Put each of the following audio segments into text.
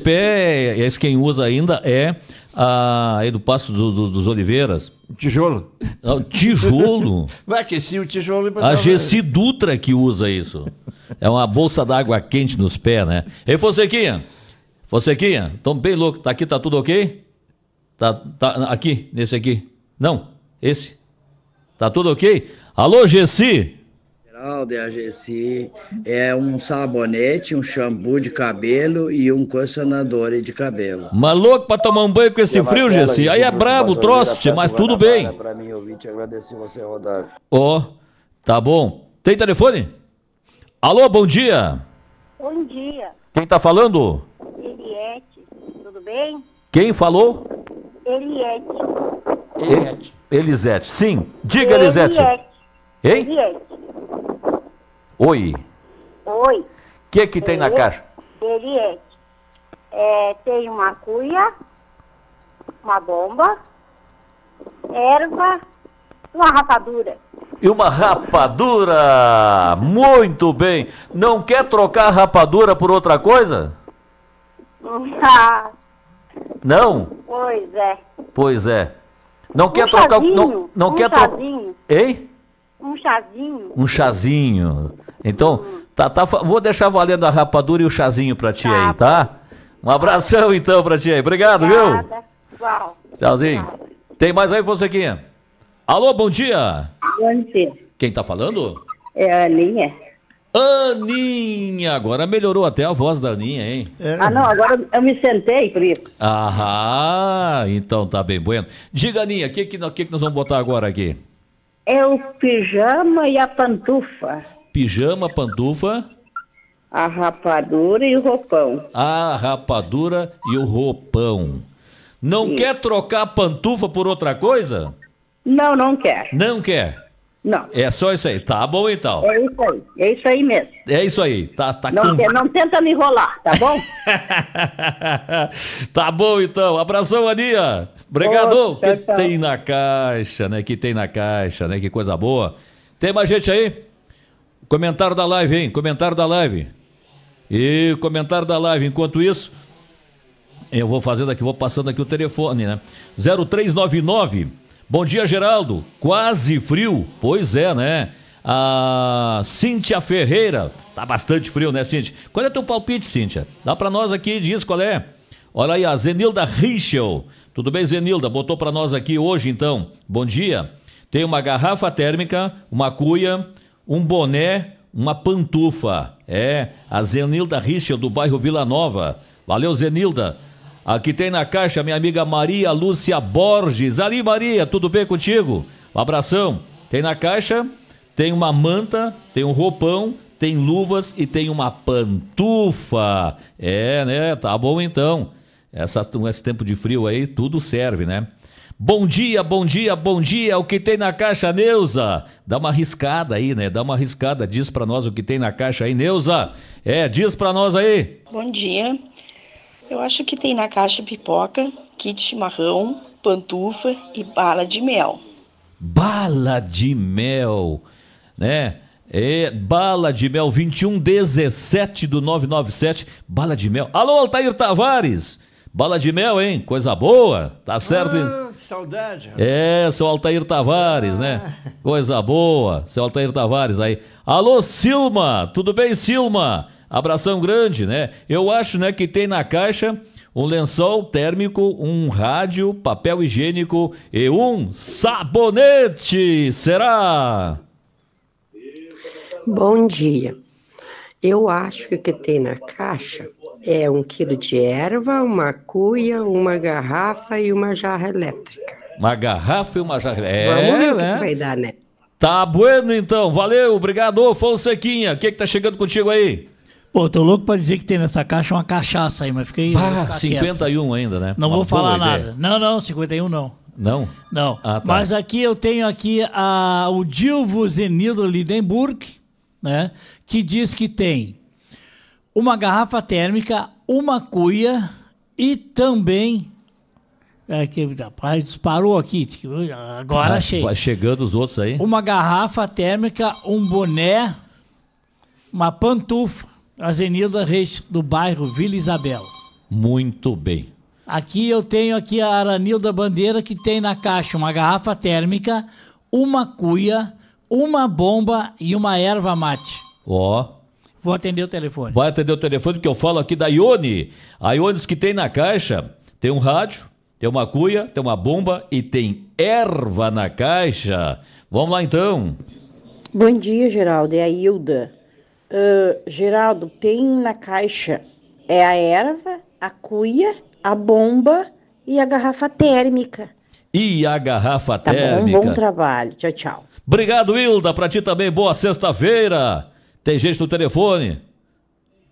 pés esse é quem usa ainda é a, aí do Passo do, do, dos Oliveiras. Tijolo. Ah, tijolo? Vai aquecer o tijolo. A Gessi Dutra que usa isso. É uma bolsa d'água quente nos pés, né? Ei, Fonsequinha. Fonsequinha, tamo bem louco. Tá aqui, tá tudo ok? Tá, tá aqui, nesse aqui. Não, esse. Tá tudo ok? Alô, Gessi. Alde AGC é um sabonete, um shampoo de cabelo e um condicionador de cabelo. Maluco pra tomar um banho com esse frio, Gessi? Aí é brabo o troço, mas tudo bem. mim, eu te agradecer você, Ó, oh, tá bom. Tem telefone? Alô, bom dia. Bom dia. Quem tá falando? Eliette, tudo bem? Quem falou? Eliette. Eliette. Elisete, sim. Diga, Elisete. Eliette. Hein? Eliette. Oi. Oi. O que que tem na é caixa? Ele é, é, tem uma cuia, uma bomba, erva, uma rapadura. E uma rapadura! Muito bem! Não quer trocar a rapadura por outra coisa? Não? Pois é. Pois é. Não um quer trocar. Chazinho, não, não um quer trocar. Hein? Um chazinho. Um chazinho. Então, tá, tá, vou deixar valendo a rapadura e o chazinho pra ti tá, aí, tá? Um abração então pra ti aí. Obrigado, Obrigada. viu? Uau. Tchauzinho. Uau. Tem mais aí, Fonsequinha? Alô, bom dia. Bom dia. Quem tá falando? É a Aninha. Aninha, agora melhorou até a voz da Aninha, hein? É. Ah, não, agora eu me sentei, Prito. Aham, então tá bem bueno. Diga, Aninha, o que que, que que nós vamos botar agora aqui? É o pijama e a pantufa pijama, pantufa. A rapadura e o roupão. A rapadura e o roupão. Não Sim. quer trocar a pantufa por outra coisa? Não, não quer. Não quer? Não. É só isso aí. Tá bom então. É isso aí. É isso aí mesmo. É isso aí. Tá, tá não, com... não tenta me enrolar, tá bom? tá bom então. Abração, Aninha. Obrigado. O que tem na caixa, né? Que tem na caixa, né? Que coisa boa. Tem mais gente aí? Comentário da live, hein? Comentário da live. E comentário da live. Enquanto isso, eu vou fazendo aqui, vou passando aqui o telefone, né? 0399. Bom dia, Geraldo. Quase frio. Pois é, né? A Cíntia Ferreira. Tá bastante frio, né, Cíntia? Qual é teu palpite, Cíntia? Dá para nós aqui, diz qual é. Olha aí, a Zenilda Richel. Tudo bem, Zenilda? Botou para nós aqui hoje, então. Bom dia. Tem uma garrafa térmica, uma cuia, um boné, uma pantufa. É, a Zenilda Richel, do bairro Vila Nova. Valeu, Zenilda. Aqui tem na caixa minha amiga Maria Lúcia Borges. Ali, Maria, tudo bem contigo? Um abração. Tem na caixa, tem uma manta, tem um roupão, tem luvas e tem uma pantufa. É, né? Tá bom então. Essa, esse tempo de frio aí, tudo serve, né? Bom dia, bom dia, bom dia. O que tem na caixa, Neuza? Dá uma riscada aí, né? Dá uma riscada. Diz para nós o que tem na caixa aí, Neuza. É, diz para nós aí. Bom dia. Eu acho que tem na caixa pipoca, kit chimarrão, pantufa e bala de mel. Bala de mel, né? É, bala de mel 2117 do 997. Bala de mel. Alô, Altair Tavares. Bala de mel, hein? Coisa boa. Tá certo? Ah saudade. É, seu Altair Tavares, né? ah. né? Coisa boa, seu Altair Tavares aí. Alô, Silma, tudo bem, Silma? Abração grande, né? Eu acho, né, que tem na caixa um lençol térmico, um rádio, papel higiênico e um sabonete. Será? Bom dia. Eu acho que o que tem na caixa é um quilo de erva, uma cuia, uma garrafa e uma jarra elétrica. Uma garrafa e uma jarra elétrica. É, Vamos ver né? o que, vai dar, né? Tá bueno então, valeu, obrigado, Fonsequinha. O que que tá chegando contigo aí? Pô, tô louco pra dizer que tem nessa caixa uma cachaça aí, mas fiquei. Ah, 51 quieto. ainda, né? Não uma vou falar ideia. nada. Não, não, 51 não. Não? Não. Ah, tá. Mas aqui eu tenho aqui a, ah, o Dilvo Zenildo Lidenburg, né? Que diz que tem uma garrafa térmica, uma cuia e também. É que, disparou aqui. Agora ah, achei. Chegando os outros aí. Uma garrafa térmica, um boné, uma pantufa. Zenilda Reis, do bairro Vila Isabel. Muito bem. Aqui eu tenho aqui a Aranilda Bandeira que tem na caixa uma garrafa térmica, uma cuia, uma bomba e uma erva mate. Ó. Oh. Vou atender o telefone. Vai atender o telefone, porque eu falo aqui da Ione. A Ione que tem na caixa, tem um rádio, tem uma cuia, tem uma bomba e tem erva na caixa. Vamos lá então. Bom dia, Geraldo. É a Hilda. Uh, Geraldo, tem na caixa é a erva, a cuia, a bomba e a garrafa térmica. E a garrafa tá térmica. Bom, bom trabalho. Tchau, tchau. Obrigado, Hilda. Pra ti também, boa sexta-feira. Tem gente no telefone?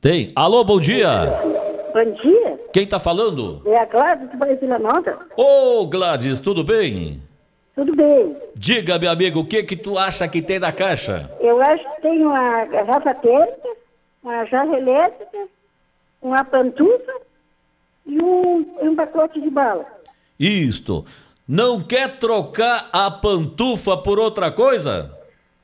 Tem. Alô, bom dia. Bom dia. Quem tá falando? É a Gladys do Bahia Vila Nova. Ô, Gladys, tudo bem? Tudo bem. Diga, meu amigo, o que que tu acha que tem na caixa? Eu acho que tem uma garrafa térmica, uma jarra elétrica, uma pantufa e um, um pacote de bala. Isto. Não quer trocar a pantufa por outra coisa?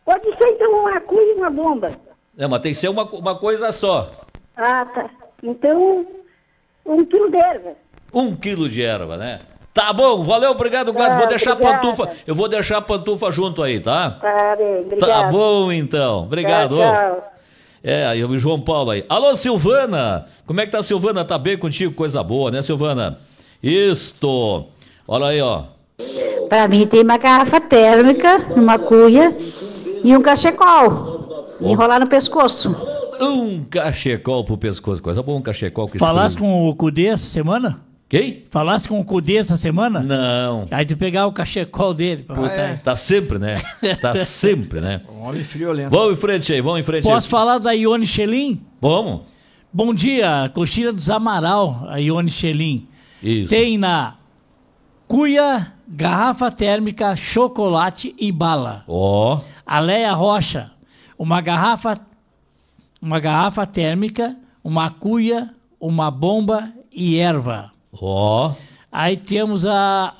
Pode ser então uma cuia e uma bomba. É mas tem que ser uma, uma coisa só. Ah, tá. Então, um quilo de erva. Um quilo de erva, né? Tá bom, valeu, obrigado, Gladys. Ah, vou deixar obrigada. a pantufa. Eu vou deixar a pantufa junto aí, tá? Tá bem, obrigado. Tá bom, então. Obrigado. tchau. É, aí o João Paulo aí. Alô, Silvana! Como é que tá, Silvana? Tá bem contigo? Coisa boa, né, Silvana? Isto. Olha aí, ó. Pra mim tem uma garrafa térmica, uma cuia e um cachecol enrolar no pescoço. Um cachecol pro pescoço, coisa boa, um cachecol que Falasse com o Cudê essa semana? Quem? Falasse com o Cudê essa semana? Não. Aí de pegar o cachecol dele pra ah, é. Tá sempre, né? Tá sempre, né? Um homem friolento. Vamos em frente aí, vamos em frente Posso aí. falar da Ione Schelin? Vamos. Bom dia, coxilha dos Amaral, a Ione Schelin. Isso. Tem na cuia, garrafa térmica, chocolate e bala. Ó. Aleia Rocha, uma garrafa, uma garrafa térmica, uma cuia, uma bomba e erva. Ó. Oh. Aí temos a.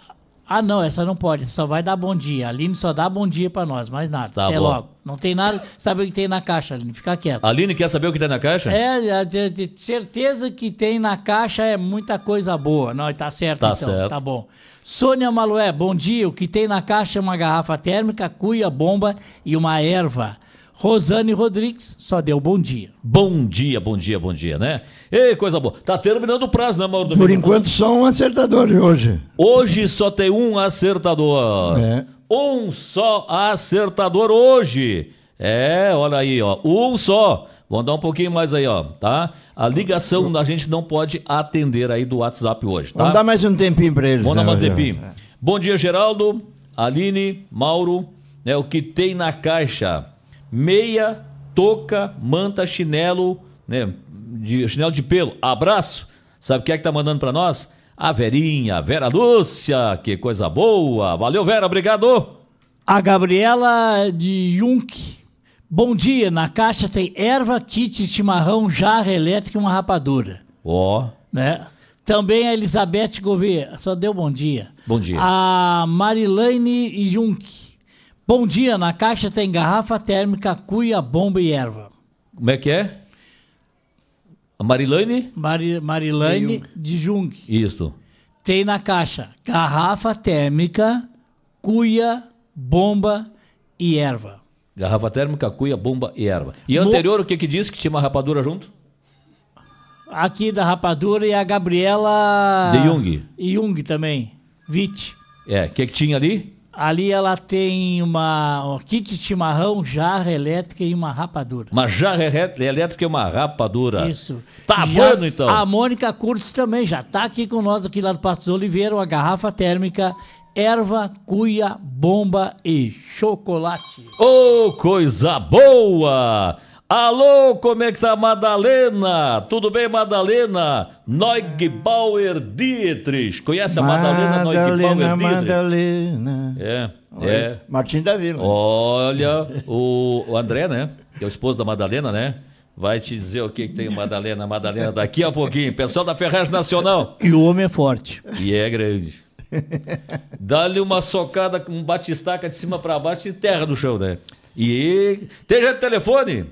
Ah, não, essa não pode, só vai dar bom dia. A Aline só dá bom dia para nós, mais nada. Tá Até bom. logo. Não tem nada, sabe o que tem na caixa, Aline, fica quieto. A Aline quer saber o que tem na caixa? É, é, de, de certeza que tem na caixa é muita coisa boa. Não, tá certo tá então, certo. tá bom. Sônia Malué, bom dia. O que tem na caixa é uma garrafa térmica, cuia, bomba e uma erva. Rosane Rodrigues só deu bom dia. Bom dia, bom dia, bom dia, né? Ei, coisa boa. Tá terminando o prazo, né, Mauro? Por enquanto, só um acertador hoje. Hoje só tem um acertador. É. Um só acertador hoje. É, olha aí, ó. Um só. Vamos dar um pouquinho mais aí, ó, tá? A ligação a gente não pode atender aí do WhatsApp hoje, tá? Vamos dar mais um tempinho pra eles. Vamos dar né, mais um tempinho. É. Bom dia, Geraldo, Aline, Mauro, né? O que tem na caixa? meia, toca manta, chinelo, né? De, chinelo de pelo. Abraço. Sabe quem é que tá mandando para nós? A Verinha, Vera Lúcia, que coisa boa. Valeu, Vera, obrigado. A Gabriela de Junk. Bom dia, na caixa tem erva, kit, chimarrão, jarra elétrica e uma rapadura. Ó. Oh. Né? Também a Elizabeth Gouveia, só deu bom dia. Bom dia. A Marilane Junk. Bom dia, na caixa tem garrafa térmica, cuia, bomba e erva. Como é que é? A Marilane? Mari, Marilane de Jung. Isso. Tem na caixa garrafa térmica, cuia, bomba e erva. Garrafa térmica, cuia, bomba e erva. E Mo... anterior, o que que disse que tinha uma rapadura junto? Aqui da rapadura e a Gabriela... De Jung. E Jung também. Vit. É, o que que tinha ali? Ali ela tem uma um kit de chimarrão, jarra elétrica e uma rapadura. Uma jarra elétrica e uma rapadura. Isso. Tá amando então. A Mônica Curtis também já tá aqui com nós aqui lá do Pastos Oliveira, uma garrafa térmica, erva, cuia, bomba e chocolate. Ô, oh, coisa boa! Alô, como é que tá Madalena? Tudo bem, Madalena? Neugbauer Dietrich. Conhece a Madalena, Madalena Neugbauer Madalena. Dietrich? É, é. Martim da Vila. Olha, o, o André, né? Que é o esposo da Madalena, né? Vai te dizer o que, que tem Madalena, Madalena daqui a pouquinho. Pessoal da Ferraz Nacional. E o homem é forte. E é grande. Dá-lhe uma socada com um batistaca de cima para baixo e terra no chão, né? E tem de telefone?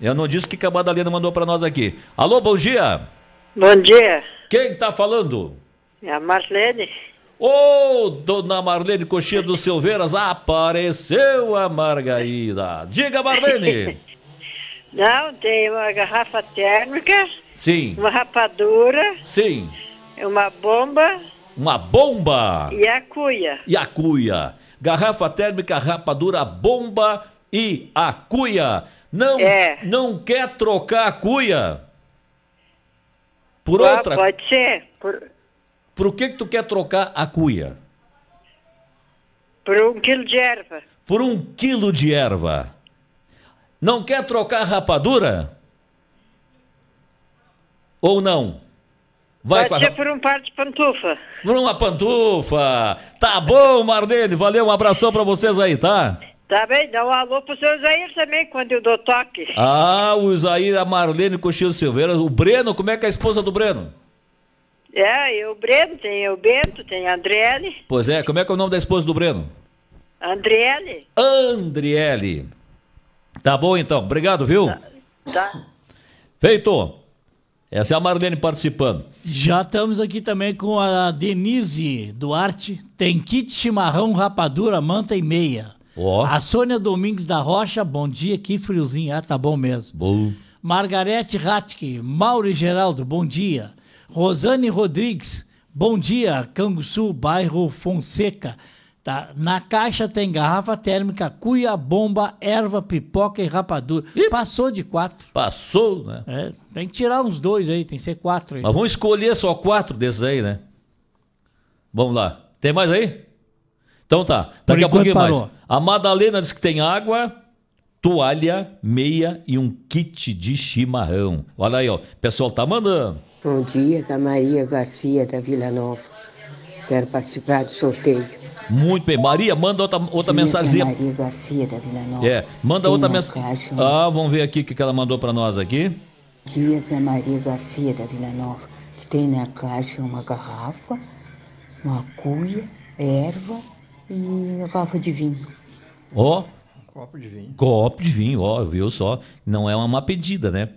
Eu não disse que, a Madalena mandou para nós aqui. Alô, bom dia. Bom dia. Quem está falando? É a Marlene. Ô, oh, dona Marlene Coxinha dos Silveiras, apareceu a Margarida. Diga, Marlene. Não, tem uma garrafa térmica. Sim. Uma rapadura. Sim. Uma bomba. Uma bomba. E a cuia. E a cuia. Garrafa térmica, rapadura, bomba e a cuia. Não, é. não quer trocar a cuia? Por ah, outra? Pode ser. Por... Por que que tu quer trocar a cuia? Por um quilo de erva. Por um quilo de erva. Não quer trocar rapadura? Ou não? Vai Pode ser a... por um par de pantufa. Por uma pantufa. Tá bom, Marlene. Valeu, um abração para vocês aí, tá? Tá bem, dá um alô pro seu Isaír também, quando eu dou toque. Ah, o Isaír, a Marlene Cochilo Silveira, o Breno, como é que é a esposa do Breno? É, eu o Breno, tem o Bento, tem a Andriele. Pois é, como é que é o nome da esposa do Breno? Andriele. Andriele. Tá bom então, obrigado, viu? Tá. tá. Feito. Essa é a Marlene participando. Já estamos aqui também com a Denise Duarte. Tem kit chimarrão, rapadura, manta e meia. Oh. A Sônia Domingues da Rocha, bom dia, que friozinho. Ah, tá bom mesmo. Bom. Margarete Ratke, Mauro e Geraldo, bom dia. Rosane Rodrigues, bom dia. Canguçu, bairro Fonseca. Tá. Na caixa tem garrafa térmica, cuia, bomba, erva, pipoca e rapadura. Passou de quatro. Passou, né? É, tem que tirar uns dois aí, tem que ser quatro aí. Mas vamos escolher só quatro desses aí, né? Vamos lá. Tem mais aí? Então tá, daqui a pouquinho parou. mais. A Madalena diz que tem água, toalha, meia e um kit de chimarrão. Olha aí, ó. O pessoal tá mandando. Bom dia, da Maria Garcia da Vila Nova. Quero participar do sorteio. Muito bem. Maria, manda outra, outra mensagem. Maria Garcia da Vila Nova. É, manda tem outra mensagem. Ah, vamos ver aqui o que ela mandou para nós aqui. Dia da Maria Garcia da Vila Nova. Que tem na caixa uma garrafa, uma cuia, erva e copo de vinho. Ó. Oh, copo de vinho. Copo de vinho, ó, oh, viu só? Não é uma pedida, né?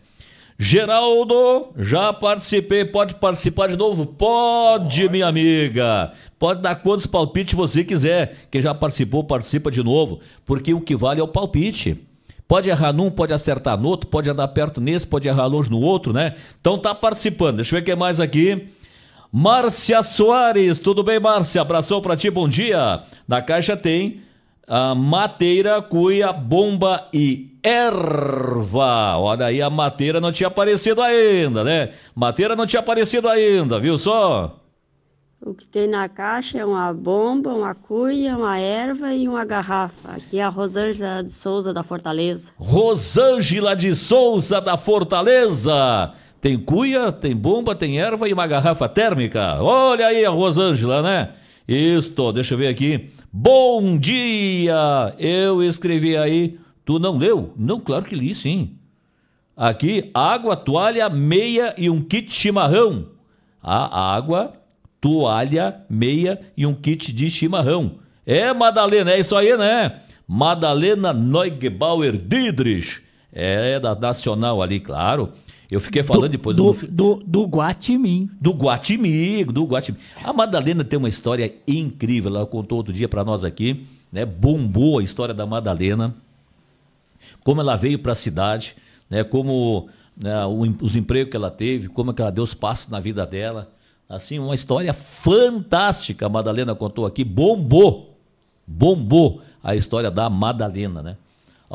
Geraldo, já participei, pode participar de novo? Pode, minha amiga. Pode dar quantos palpites você quiser. Quem já participou, participa de novo. Porque o que vale é o palpite. Pode errar num, pode acertar no outro, pode andar perto nesse, pode errar longe no outro, né? Então tá participando. Deixa eu ver quem mais aqui. Márcia Soares, tudo bem, Márcia? Abração para ti, bom dia. Na caixa tem a mateira, cuia, bomba e erva. Olha aí, a mateira não tinha aparecido ainda, né? Mateira não tinha aparecido ainda, viu só? O que tem na caixa é uma bomba, uma cuia, uma erva e uma garrafa. Aqui é a Rosângela de Souza da Fortaleza. Rosângela de Souza da Fortaleza. Tem cuia, tem bomba, tem erva e uma garrafa térmica. Olha aí a Rosângela, né? Isto, deixa eu ver aqui. Bom dia! Eu escrevi aí. Tu não leu? Não, claro que li, sim. Aqui, água, toalha, meia e um kit chimarrão. A água, toalha, meia e um kit de chimarrão. É, Madalena, é isso aí, né? Madalena Neugebauer Diedrich. É da Nacional ali, claro. Eu fiquei falando do, depois do, do, do Guatimim. Do Guatimim, do Guatimim. A Madalena tem uma história incrível. Ela contou outro dia para nós aqui, né? Bombou a história da Madalena. Como ela veio para a cidade, né? Como né, os empregos que ela teve, como é que ela deu os passos na vida dela. Assim, uma história fantástica. A Madalena contou aqui, bombou. Bombou a história da Madalena, né?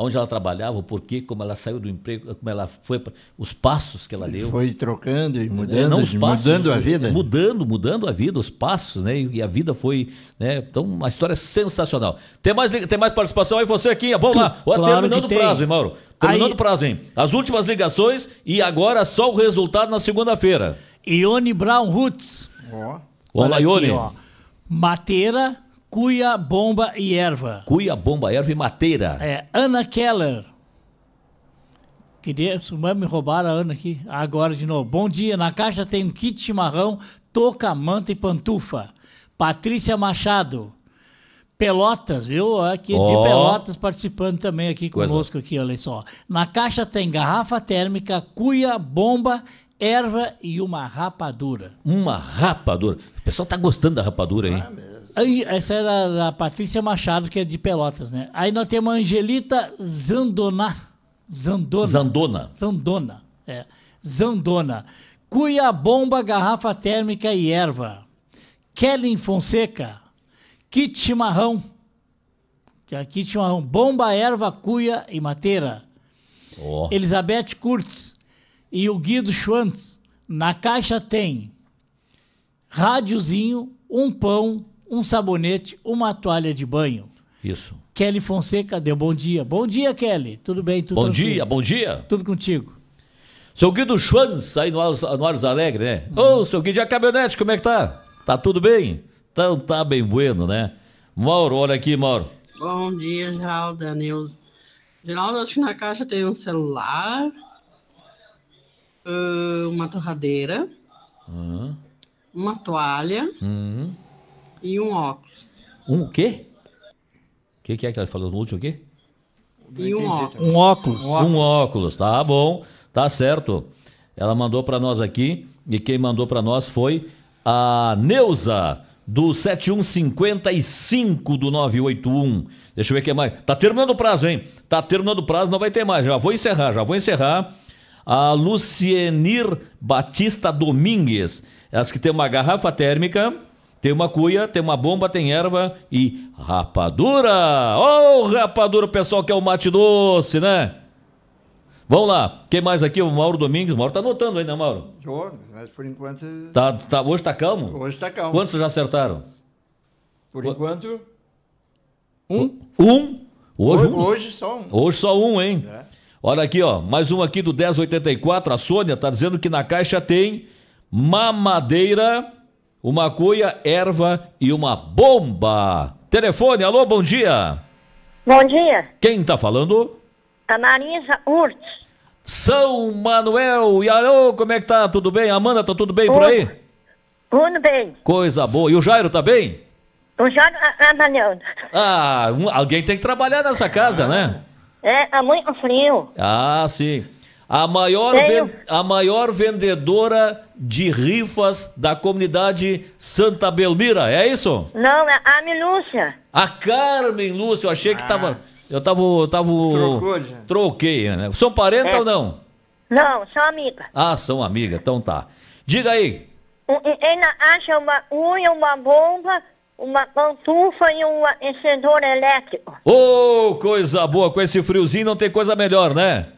onde ela trabalhava, o porquê, como ela saiu do emprego, como ela foi, os passos que ela deu. Foi trocando e é, mudando, não, os passos, mudando a vida. É, mudando, mudando a vida, os passos, né? E a vida foi, né? Então, uma história sensacional. Tem mais, tem mais participação aí, você aqui, vamos lá. Claro terminando o prazo, hein, Mauro? Terminando o prazo, hein? As últimas ligações e agora só o resultado na segunda-feira. Ione Brown Roots. Ó. Olá, Ione. Mateira Cuia, Bomba e Erva. Cuia, Bomba, Erva e Mateira. É, Ana Keller. Queria, me roubaram a Ana aqui. Agora de novo. Bom dia, na caixa tem um kit chimarrão, toca, manta e pantufa. Patrícia Machado. Pelotas, viu? Aqui oh. de Pelotas participando também aqui conosco aqui, olha só. Na caixa tem garrafa térmica, cuia, bomba, erva e uma rapadura. Uma rapadura. O pessoal tá gostando da rapadura, hein? Ah, Aí, essa é da, da, Patrícia Machado, que é de Pelotas, né? Aí nós temos a Angelita Zandona. Zandona. Zandona. Zandona. É. Zandona. Cuia Bomba, Garrafa Térmica e Erva. Kellen Fonseca. Kit Chimarrão. Kit Chimarrão. Bomba, Erva, Cuia e Mateira. Oh. Elizabeth Kurtz e o Guido Schwantz. Na caixa tem rádiozinho, um pão, um sabonete, uma toalha de banho. Isso. Kelly Fonseca deu bom dia. Bom dia, Kelly. Tudo bem? Tudo bom tranquilo? dia, bom dia. Tudo contigo. Seu Guido Schwanz, aí no, no Aros Alegre, né? Uhum. Ô, uhum. oh, seu Guido, e a caminhonete, como é que tá? Tá tudo bem? Então tá bem bueno, né? Mauro, olha aqui, Mauro. Bom dia, Geraldo, Danilson. Geraldo, acho que na caixa tem um celular, ah, uma torradeira, uhum. uma toalha, uhum. E um óculos. Um o quê? O que, que é que ela falou no último aqui? E um óculos. um óculos. Um óculos. tá bom, tá certo. Ela mandou para nós aqui e quem mandou para nós foi a Neuza do 7155 do 981. Deixa eu ver o que mais. Tá terminando o prazo, hein? Tá terminando o prazo, não vai ter mais. Já vou encerrar, já vou encerrar. A Lucienir Batista Domingues, elas que tem uma garrafa térmica tem uma cuia, tem uma bomba, tem erva e rapadura. Ô, oh, rapadura, pessoal que é o mate doce, né? Vamos lá. Quem mais aqui? O Mauro Domingues. O Mauro tá anotando ainda, né, Mauro? Tô, mas por enquanto... Tá, tá, hoje tá calmo? Hoje tá calmo. Quantos já acertaram? Por o... enquanto, um. Um? Hoje, hoje, um. hoje só um. Hoje só um, hein? É. Olha aqui, ó. Mais um aqui do 1084. A Sônia tá dizendo que na caixa tem mamadeira uma cuia, erva e uma bomba. Telefone, alô, bom dia. Bom dia. Quem está falando? Tá A Marisa Urtes. São Manuel. E alô, como é que tá? Tudo bem? Amanda, tá tudo bem por aí? Tudo bem. Coisa boa. E o Jairo tá bem? O Jairo tá trabalhando. Ah, um, alguém tem que trabalhar nessa casa, né? É, tá muito frio. Ah, sim. A maior, a maior vendedora de rifas da comunidade Santa Belmira, é isso? Não, é a Carmen Lúcia. A Carmen Lúcia, eu achei ah. que tava. Eu tava. tava Trocou já. Troquei, né? São parentes é. ou não? Não, são amiga. Ah, são amiga, então tá. Diga aí. Ela acha uma unha, uma bomba, uma pantufa e um acendedor elétrico. Ô, oh, coisa boa! Com esse friozinho não tem coisa melhor, né?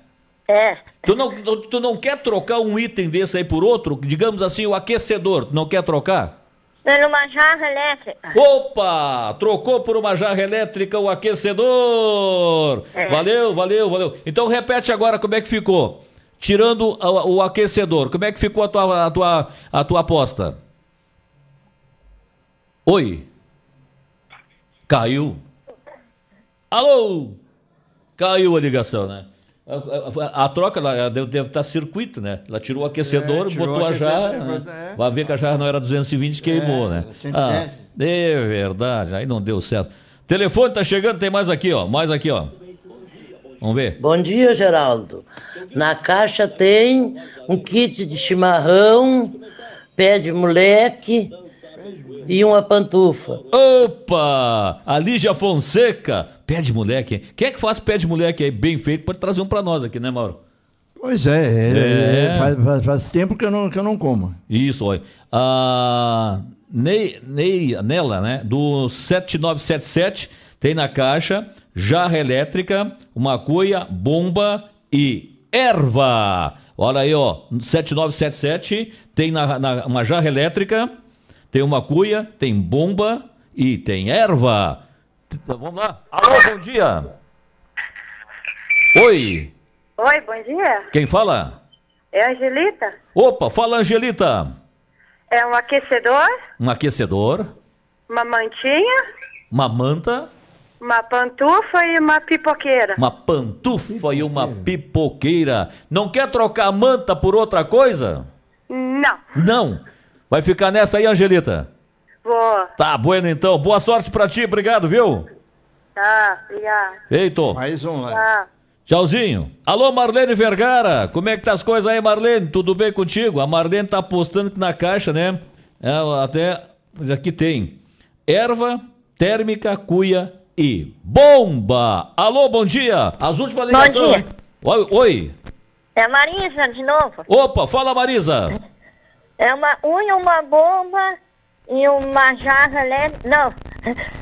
É. Tu não, tu não quer trocar um item desse aí por outro? Digamos assim, o aquecedor, tu não quer trocar? É numa jarra elétrica. Opa! Trocou por uma jarra elétrica o aquecedor! É. Valeu, valeu, valeu. Então repete agora como é que ficou. Tirando o, o aquecedor, como é que ficou a tua, a tua, a tua aposta? Oi? Caiu? Alô? Caiu a ligação, né? A, a, a, troca, ela deve, deve tá estar circuito, né? Ela tirou o é, aquecedor, é, tirou botou a jarra. Né? né? É. Vai ver que a jarra não era 220 queimou, é, né? 110. Ah, é verdade, aí não deu certo. Telefone tá chegando, tem mais aqui, ó. Mais aqui, ó. Vamos ver. Bom dia, Geraldo. Na caixa tem um kit de chimarrão, pé de moleque, e uma pantufa. Opa! A Lígia Fonseca, pé de moleque, hein? Quem é que faz pé de moleque aí bem feito? Pode trazer um pra nós aqui, né, Mauro? Pois é, é, é. é faz, faz, faz, tempo que eu, não, que eu não como. Isso, olha. A Ney, Ney, Nela, né? Do 7977, tem na caixa jarra elétrica, uma cuia, bomba e erva. Olha aí, ó. 7977, tem na, na uma jarra elétrica tem uma cuia, tem bomba e tem erva. Então, vamos lá. Alô, bom dia. Oi. Oi, bom dia. Quem fala? É a Angelita. Opa, fala Angelita. É um aquecedor. Um aquecedor. Uma mantinha. Uma manta. Uma pantufa e uma pipoqueira. Uma pantufa e uma pipoqueira. Não quer trocar a manta por outra coisa? Não. Não. Vai ficar nessa aí, Angelita? Vou. Tá, bueno então. Boa sorte pra ti, obrigado, viu? Tá, obrigado. Feito. Mais um lá. Né? Tá. Tchauzinho. Alô, Marlene Vergara. Como é que tá as coisas aí, Marlene? Tudo bem contigo? A Marlene tá postando aqui na caixa, né? É, até. Aqui tem. Erva térmica, cuia e bomba. Alô, bom dia. As últimas ligações. Oi, oi. É a Marisa de novo. Opa, fala Marisa. É uma unha, uma bomba e uma jarra né? Não.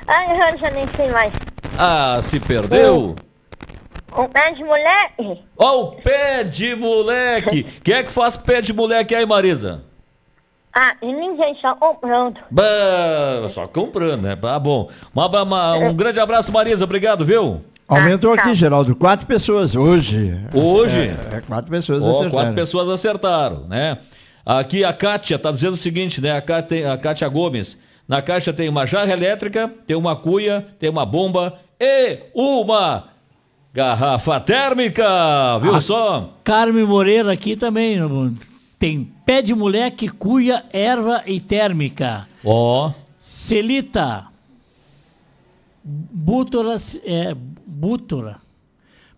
Ai, eu já nem sei mais. Ah, se perdeu? Um, um pé de moleque. Ó, oh, o pé de moleque. Quem é que faz pé de moleque aí, Marisa? Ah, e ninguém, só comprando. Bah, só comprando, né? Ah, bom. um é. grande abraço, Marisa. Obrigado, viu? Aumentou ah, tá. aqui, Geraldo, quatro pessoas hoje. Hoje? É, é quatro pessoas oh, acertaram. Quatro pessoas acertaram, né? Aqui a Kátia está dizendo o seguinte, né? A Kátia, a Kátia Gomes. Na caixa tem uma jarra elétrica, tem uma cuia, tem uma bomba e uma garrafa térmica, viu a ah, só? Carmen Moreira aqui também, né, tem pé de moleque, cuia, erva e térmica. Ó. Oh. Celita. Bútora. É, bútora.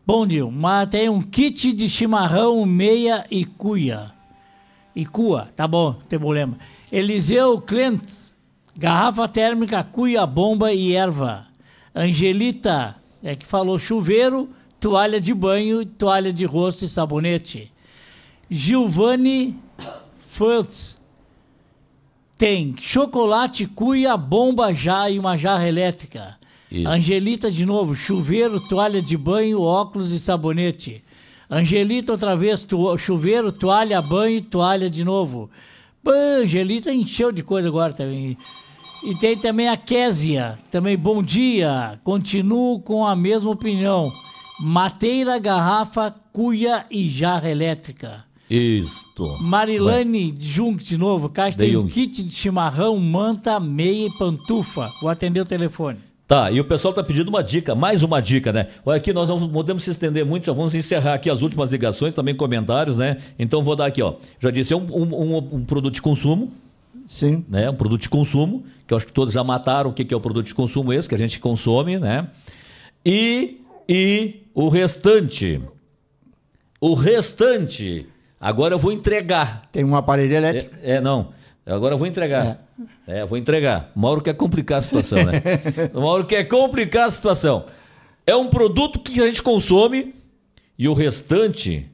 Bom dia, mas tem um kit de chimarrão, meia e cuia e Cua, tá bom, não tem problema. Eliseu Clent, garrafa térmica, cuia, bomba e erva. Angelita, é que falou chuveiro, toalha de banho, toalha de rosto e sabonete. Gilvani Fultz, tem chocolate, cuia, bomba já e uma jarra elétrica. Isso. Angelita, de novo, chuveiro, toalha de banho, óculos e sabonete. Angelita outra vez, tu, chuveiro, toalha, banho, toalha de novo. Pã, Angelita encheu de coisa agora também. E tem também a Késia, também bom dia, continuo com a mesma opinião. Mateira, garrafa, cuia e jarra elétrica. Isto. Marilane Junque de novo, caixa tem um kit de chimarrão, manta, meia e pantufa. Vou atender o telefone. Tá, e o pessoal tá pedindo uma dica, mais uma dica, né? Olha aqui, nós não podemos se estender muito, só vamos encerrar aqui as últimas ligações, também comentários, né? Então vou dar aqui, ó. Já disse, é um, um, um produto de consumo. Sim. Né? Um produto de consumo, que eu acho que todos já mataram o que, que é o produto de consumo esse, que a gente consome, né? E, e o restante. O restante. Agora eu vou entregar. Tem um aparelho elétrico? É, é não. Agora eu vou entregar. É. é, vou entregar. O Mauro quer complicar a situação, né? o Mauro quer complicar a situação. É um produto que a gente consome e o restante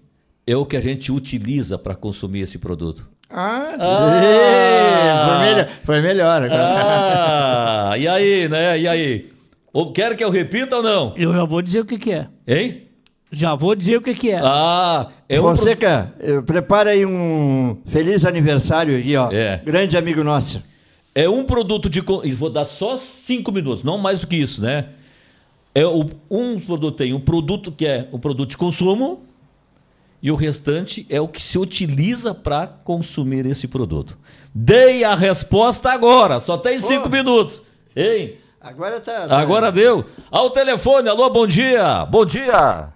é o que a gente utiliza para consumir esse produto. Ah, ah foi melhor. Foi melhor agora. Ah, e aí, né? E aí? Quer que eu repita ou não? Eu já vou dizer o que, que é. Hein? Já vou dizer o que, que é. Ah, é um Fonseca, prepara aí um feliz aniversário aí, ó. É. Grande amigo nosso. É um produto de. Vou dar só cinco minutos, não mais do que isso, né? É o, um produto tem um produto que é o produto de consumo e o restante é o que se utiliza para consumir esse produto. Dei a resposta agora, só tem Pô. cinco minutos. Ei. Agora tá, tá. Agora deu. Ao telefone, alô, bom dia. Bom dia.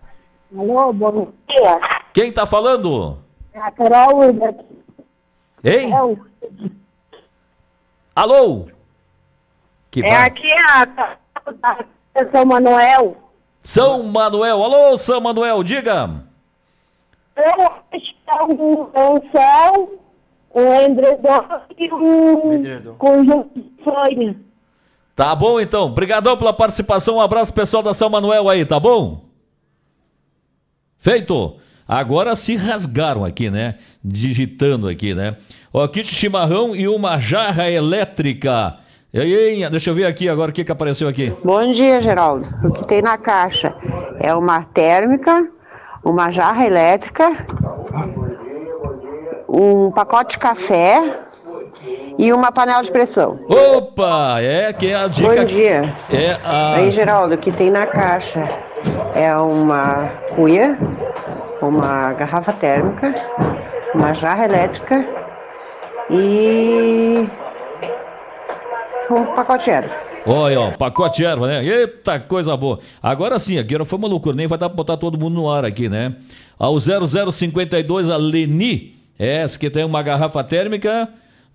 Alô, bom dia. Quem tá falando? É a Carol daqui. Hein? Carol. Alô? Que é aqui é a São Manuel. São Manuel. Alô, São Manuel, diga. Eu estou é um o André endredor e o conjunto de sonhos. Tá bom, então. Obrigadão pela participação. Um abraço, pessoal da São Manuel aí, tá bom? Feito! Agora se rasgaram aqui, né? Digitando aqui, né? O kit chimarrão e uma jarra elétrica. deixa eu ver aqui agora o que, que apareceu aqui. Bom dia, Geraldo. O que tem na caixa é uma térmica, uma jarra elétrica, um pacote de café e uma panela de pressão. Opa! É que é a dica. Bom dia. É a... Aí, Geraldo, o que tem na caixa? é uma cuia, uma garrafa térmica, uma jarra elétrica e um pacote de erva. Olha, ó, pacote de erva, né? Eita, coisa boa. Agora sim, aqui não foi uma loucura, nem vai dar pra botar todo mundo no ar aqui, né? Ao 0052, a Leni, é essa que tem uma garrafa térmica,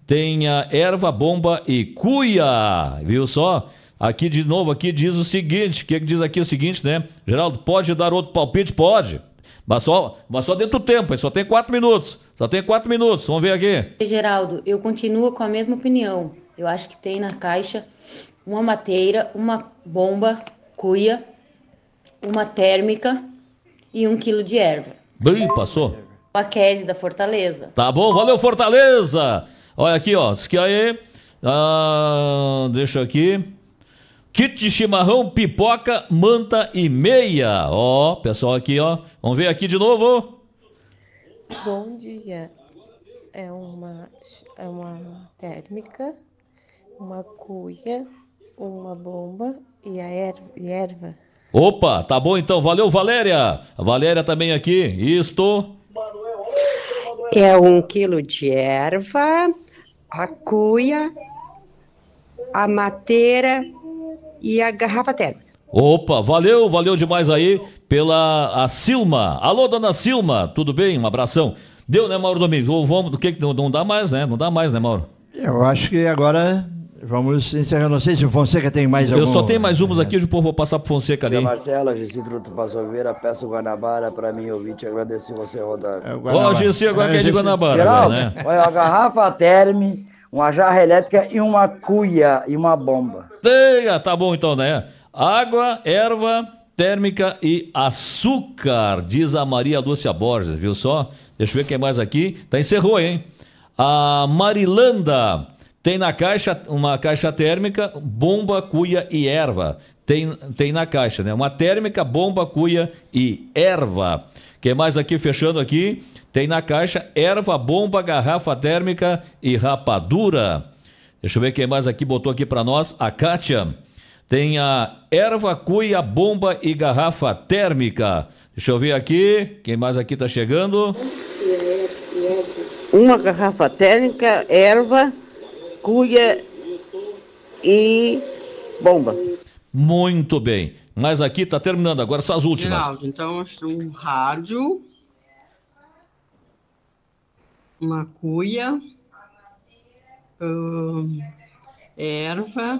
tem a erva bomba e cuia, viu só? Aqui de novo, aqui diz o seguinte, o que, que diz aqui o seguinte, né? Geraldo, pode dar outro palpite? Pode. Mas só, mas só dentro do tempo, só tem quatro minutos. Só tem quatro minutos, vamos ver aqui. Geraldo, eu continuo com a mesma opinião. Eu acho que tem na caixa uma mateira, uma bomba, cuia, uma térmica e um quilo de erva. Bem, passou. A Kese da Fortaleza. Tá bom, valeu Fortaleza! Olha aqui, ó, diz que aí... Ah, deixa aqui... Kit de chimarrão, pipoca, manta e meia. Ó, pessoal aqui, ó. Vamos ver aqui de novo. Bom dia. É uma, é uma térmica, uma cuia, uma bomba e a erva. E erva. Opa, tá bom então. Valeu, Valéria. A Valéria também aqui. Isto. É um quilo de erva, a cuia, a mateira e a garrafa térmica. Opa, valeu, valeu demais aí pela a Silma. Alô, dona Silma, tudo bem? Um abração. Deu, né, Mauro Domingos? vamos, do que não, não dá mais, né? Não dá mais, né, Mauro? Eu acho que agora Vamos encerrar. Não sei se o Fonseca tem mais algum. Eu só tenho mais umas aqui, depois vou passar pro Fonseca ali. Marcela, Gisidro Tupas Oliveira, peço Guanabara para mim ouvir. Te agradecer você, rodar. Ó, é o Gisidro agora é, que é de Guanabara. Geraldo, né? olha, a garrafa terme uma jarra elétrica e uma cuia e uma bomba. Tenha, tá bom então, né? Água, erva térmica e açúcar, diz a Maria Lúcia Borges, viu só? Deixa eu ver quem mais aqui. Tá encerrou, hein? A Marilanda tem na caixa uma caixa térmica, bomba, cuia e erva. Tem, tem na caixa, né? Uma térmica, bomba, cuia e erva. Quem mais aqui, fechando aqui, tem na caixa erva bomba, garrafa térmica e rapadura. Deixa eu ver quem mais aqui botou aqui para nós. A Kátia. Tem a erva cuia, bomba e garrafa térmica. Deixa eu ver aqui. Quem mais aqui está chegando? Uma garrafa térmica, erva, cuia e bomba. Muito bem. Mas aqui está terminando, agora são as últimas. Geraldo, então acho um rádio, uma cuia, erva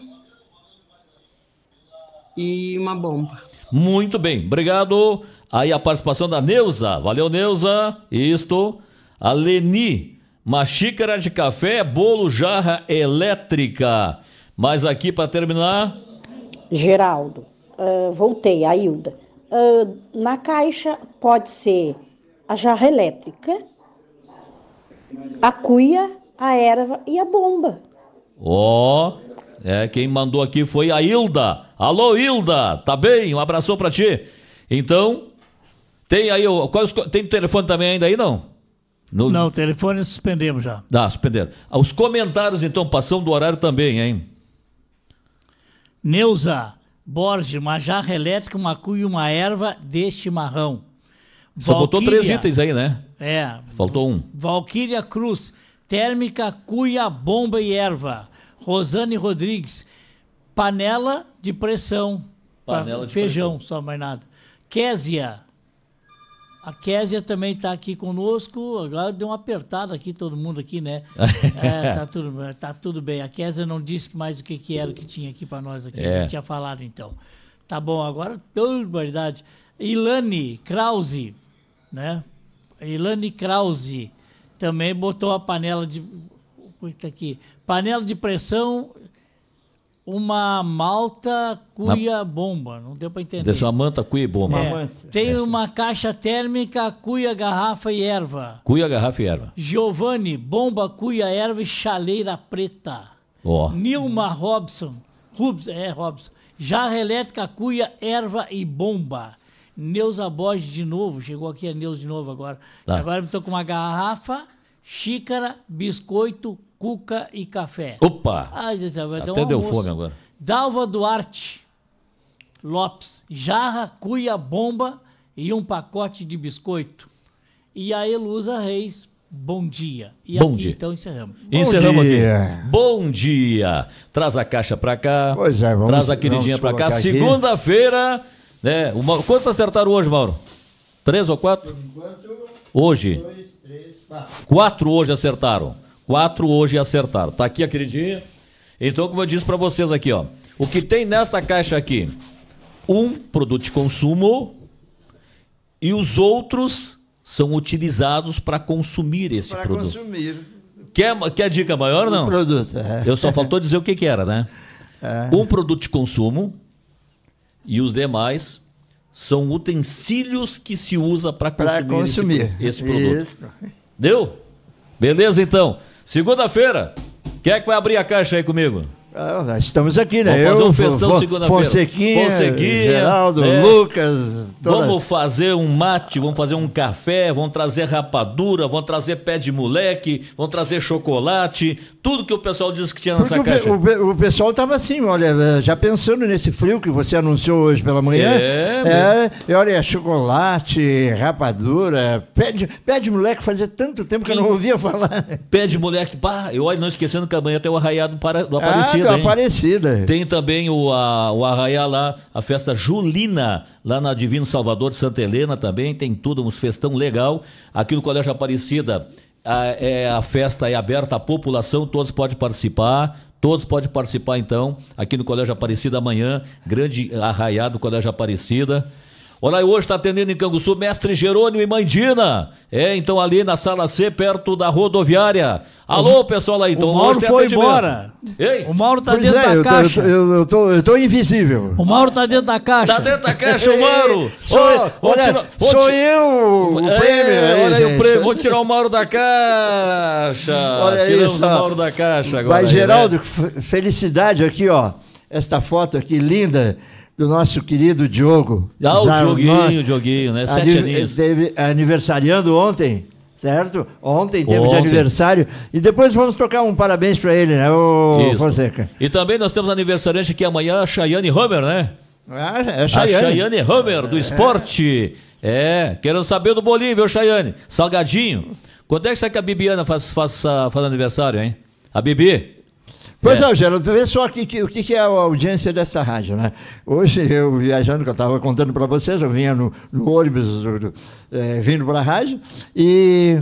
e uma bomba. Muito bem, obrigado. Aí a participação da Neuza. Valeu, Neuza. Isto. A Leni. Uma xícara de café, bolo, jarra elétrica. Mas aqui, para terminar, Geraldo, uh, voltei, a Hilda. Uh, na caixa pode ser a jarra elétrica, a cuia, a erva e a bomba. Ó, oh, é, quem mandou aqui foi a Hilda. Alô, Hilda, tá bem? Um abraço para ti. Então, tem aí, quais, tem telefone também ainda aí, não? No... Não, o telefone suspendemos já. Ah, suspenderam. Ah, os comentários, então, passam do horário também, hein? Neuza Borges, uma jarra elétrica, uma cuia e uma erva de chimarrão. Só Valquíria, botou três itens aí, né? É. Faltou um. Valquíria Cruz, térmica, cuia, bomba e erva. Rosane Rodrigues, panela de pressão. Panela de feijão, pressão. só mais nada. Késia, a Késia também está aqui conosco. Agora deu uma apertada aqui, todo mundo aqui, né? é, tá, tudo, tá tudo bem. A Késia não disse mais o que, que era o que tinha aqui para nós aqui. É. A gente tinha falado então. Tá bom, agora verdade. Ilane Krause, né? Ilane Krause também botou a panela de. está aqui. Panela de pressão uma malta cuia bomba. Não deu para entender. uma manta cuia bomba. É. Tem uma caixa térmica, cuia, garrafa e erva. Cuia, garrafa e erva. Giovanni, bomba, cuia, erva e chaleira preta. Oh. Nilma Robson, Rubs, é Robson, jarra elétrica, cuia, erva e bomba. Neuza Borges de novo, chegou aqui a Neuza de novo agora. Tá. Agora eu estou com uma garrafa, xícara, biscoito, cuca e café. Opa! Ah, Ai, Deus, Até um deu almoço. fome agora. Dalva Duarte Lopes, jarra, cuia, bomba e um pacote de biscoito. E a Elusa Reis, bom dia. E bom aqui, dia. então encerramos. Bom encerramos dia. aqui. Bom dia. Traz a caixa pra cá. Pois é, vamos Traz a queridinha pra cá. Segunda-feira, né? Uma, quantos acertaram hoje, Mauro? Três ou quatro? Por enquanto, hoje. Dois, três, quatro. Quatro hoje acertaram. Quatro hoje acertaram. Tá aqui a queridinha. Então, como eu disse para vocês aqui, ó. O que tem nessa caixa aqui? Um produto de consumo e os outros são utilizados para consumir esse pra produto. Para consumir. Quer, quer dica maior ou não? Um produto. É. Eu só faltou dizer o que, que era, né? É. Um produto de consumo e os demais são utensílios que se usa para consumir, pra consumir. Esse, esse produto. Isso. Deu? Beleza, então. Segunda-feira, quem é que vai abrir a caixa aí comigo? Ah, estamos aqui, né? Vamos fazer um festão segunda-feira. Fonsequinha, Fonsequinha, Geraldo, é. Lucas. Toda... Vamos fazer um mate, vamos fazer um café, vamos trazer rapadura, vamos trazer pé de moleque, vamos trazer chocolate, tudo que o pessoal disse que tinha nessa Porque caixa. O, o, o pessoal estava assim, olha, eh, já pensando nesse frio que você anunciou hoje pela manhã. É, é olha, chocolate, rapadura, pé de, pé de moleque, fazia tanto tempo que, eu não ouvia falar. Pé de moleque, pá, eu olha, não esquecendo que amanhã tem o arraiado para, do ah, Aparecido. Ah, hein? Tem também o, a, o Arraiá lá, a festa Julina, lá na Divino Salvador de Santa Helena também. Tem tudo, uns festão legal. Aqui no Colégio Aparecida, a, é, a festa é aberta à população, todos podem participar. Todos podem participar, então, aqui no Colégio Aparecida amanhã, grande arraial do Colégio Aparecida. Olha, hoje está atendendo em Canguçu, mestre Jerônimo e mãe Dina. É, então ali na sala C, perto da rodoviária. Alô, pessoal aí, então o Mauro foi embora. Ei. O Mauro tá pois dentro é, da eu caixa. Tô, eu, eu, tô, eu tô invisível. O Mauro tá dentro da caixa. Tá dentro da caixa, o Mauro. sou, sou eu o é, prêmio. É olha aí o prêmio. É vou tirar o Mauro da caixa. Olha Tiramos isso, o Mauro da caixa agora. Mas, aí, né? Geraldo, né? felicidade aqui, ó. Esta foto aqui linda do nosso querido Diogo. Ah, o Zarnon, Dioguinho, Dioguinho, né? Sete aninhos. Teve aniversariando ontem, certo? Ontem teve de aniversário. E depois vamos tocar um parabéns para ele, né, o Isso. Fonseca? E também nós temos aniversariante aqui amanhã, a Chayane Homer, né? Ah, é a Chayane. A Chayane Homer, do é. esporte. É, querendo saber do Bolívia, ô Chayane. Salgadinho. Quando é que será que a Bibiana faz, faz, faz aniversário, hein? A Bibi? Pois é, é Geraldo, vê só que, que, o que, é a audiência dessa rádio, né? Hoje eu viajando, que eu estava contando para vocês, eu vinha no, no ônibus do, do, é, vindo para a rádio e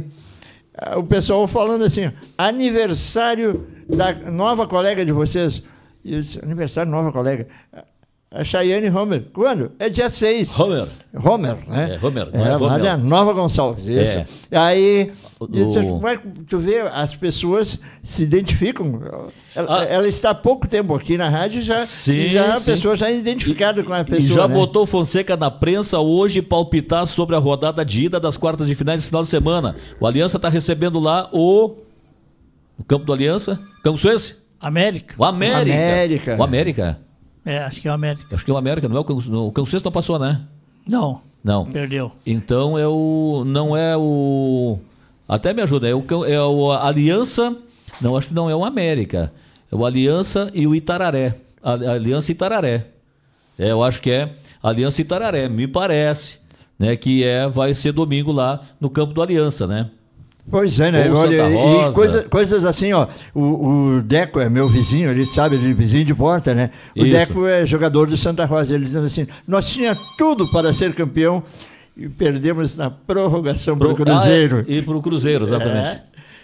a, ah, o pessoal falando assim, aniversário da nova colega de vocês. Eu disse, aniversário nova colega. A é Cheyenne Homer. Quando? É dia 6. Homer. Homer, né? É, Homer. Não é, é Maria Nova Gonçalves. É. Isso. É. Aí, o... tu vê, as pessoas se identificam. Ela, ah. ela, está há pouco tempo aqui na rádio já, sim, já sim. a pessoa já é identificada e, com a pessoa. E já né? botou Fonseca na prensa hoje palpitar sobre a rodada de ida das quartas de finais de final de semana. O Aliança está recebendo lá o... O campo do Aliança? Campo Suense? América. O América. América. O América. É, acho que é o América. Acho que é o América, não é o Kansas. O Kansas não passou, né? Não. Não. Perdeu. Então é o. Não é o. Até me ajuda, é o, é o Aliança. Não, acho que não é o América. É o Aliança e o Itararé. A, a Aliança Itararé. É, eu acho que é Aliança Itararé, me parece. Né, que é, vai ser domingo lá no campo do Aliança, né? Pois é, né? Olha, e coisa, coisas assim, ó. O, o, Deco é meu vizinho, ele sabe, ele é vizinho de porta, né? O Isso. Deco é jogador do Santa Rosa. Ele dizendo assim: nós tinha tudo para ser campeão e perdemos na prorrogação para o Cruzeiro. Ah, é, e para o Cruzeiro, exatamente. É.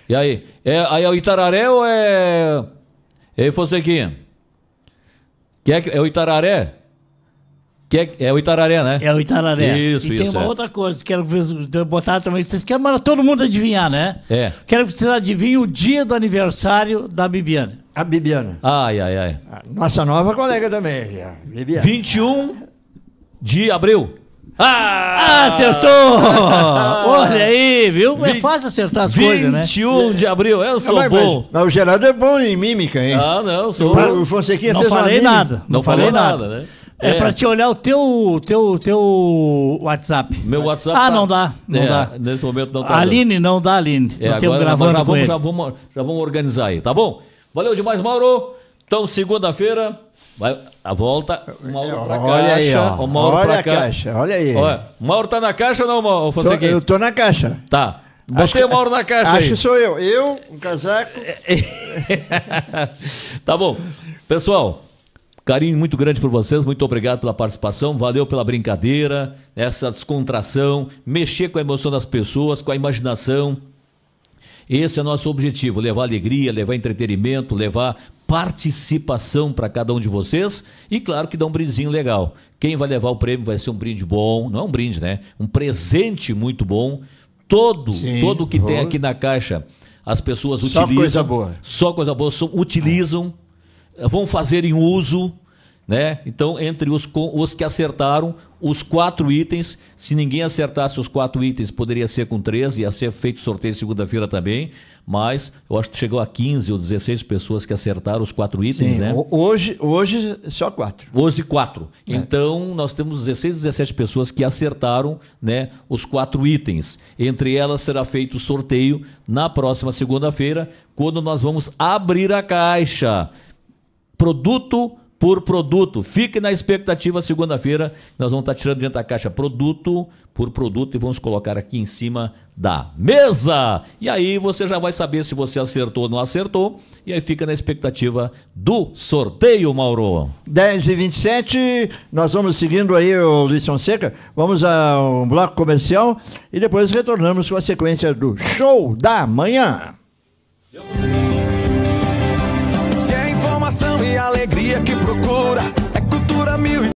E aí? É, aí é o Itararé ou é. e é Fosequinha? Que é, é o Itararé? Que é, é, o Itararé, né? É o Itararé. Isso, e isso. E tem uma é. outra coisa que quero botar também. Vocês querem mandar todo mundo adivinhar, né? É. Quero que vocês adivinhem o dia do aniversário da Bibiana. A Bibiana. Ai, ai, ai. Nossa nova colega também, a Bibiana. 21 de abril. Ah! ah acertou! Olha aí, viu? É fácil acertar as coisas, né? 21 de abril, eu sou mas, bom. Mas, mas, o Geraldo é bom em mímica, hein? Ah, não, sou. O, o Fonsequinha não fez falei nada. Não, não falei nada, né? É, é pra é. te olhar o teu, teu, teu WhatsApp. Meu WhatsApp. Ah, tá... não dá. Não é, dá. Nesse momento não tá. Aline, dando. não dá, Aline. É, Nós agora gravando já, vamos, já, vamos, já vamos organizar aí, tá bom? Valeu demais, Mauro. Então, segunda-feira, vai, a volta. É, Mauro pra olha Aí, ó. Mauro olha pra a ca... caixa, olha aí. Olha, Mauro tá na caixa ou não, Mauro? eu tô na caixa. Tá. Botei o Mauro na caixa acho aí. Acho que sou eu. Eu, um casaco. tá bom. Pessoal, Carinho muito grande por vocês, muito obrigado pela participação, valeu pela brincadeira, essa descontração, mexer com a emoção das pessoas, com a imaginação. Esse é nosso objetivo: levar alegria, levar entretenimento, levar participação para cada um de vocês e, claro, que dá um brindezinho legal. Quem vai levar o prêmio vai ser um brinde bom, não é um brinde, né? Um presente muito bom. Todo, Sim, todo que vou. tem aqui na caixa, as pessoas utilizam. Só coisa boa. Só coisa boa, só, utilizam vão fazer em uso, né? Então, entre os, os que acertaram, os quatro itens, se ninguém acertasse os quatro itens, poderia ser com três, ia ser feito sorteio segunda-feira também, mas eu acho que chegou a 15 ou 16 pessoas que acertaram os quatro itens, Sim, né? Hoje, hoje só quatro. Hoje quatro. É. Então, nós temos 16, 17 pessoas que acertaram né, os quatro itens. Entre elas será feito o sorteio na próxima segunda-feira, quando nós vamos abrir a caixa produto por produto. Fique na expectativa segunda-feira, nós vamos estar tirando dentro da caixa produto por produto e vamos colocar aqui em cima da mesa. E aí você já vai saber se você acertou ou não acertou. E aí fica na expectativa do sorteio, Mauro. 10 e 27 nós vamos seguindo aí o Luiz Fonseca. Vamos a um bloco comercial e depois retornamos com a sequência do show da manhã e alegria que procura. É cultura mil e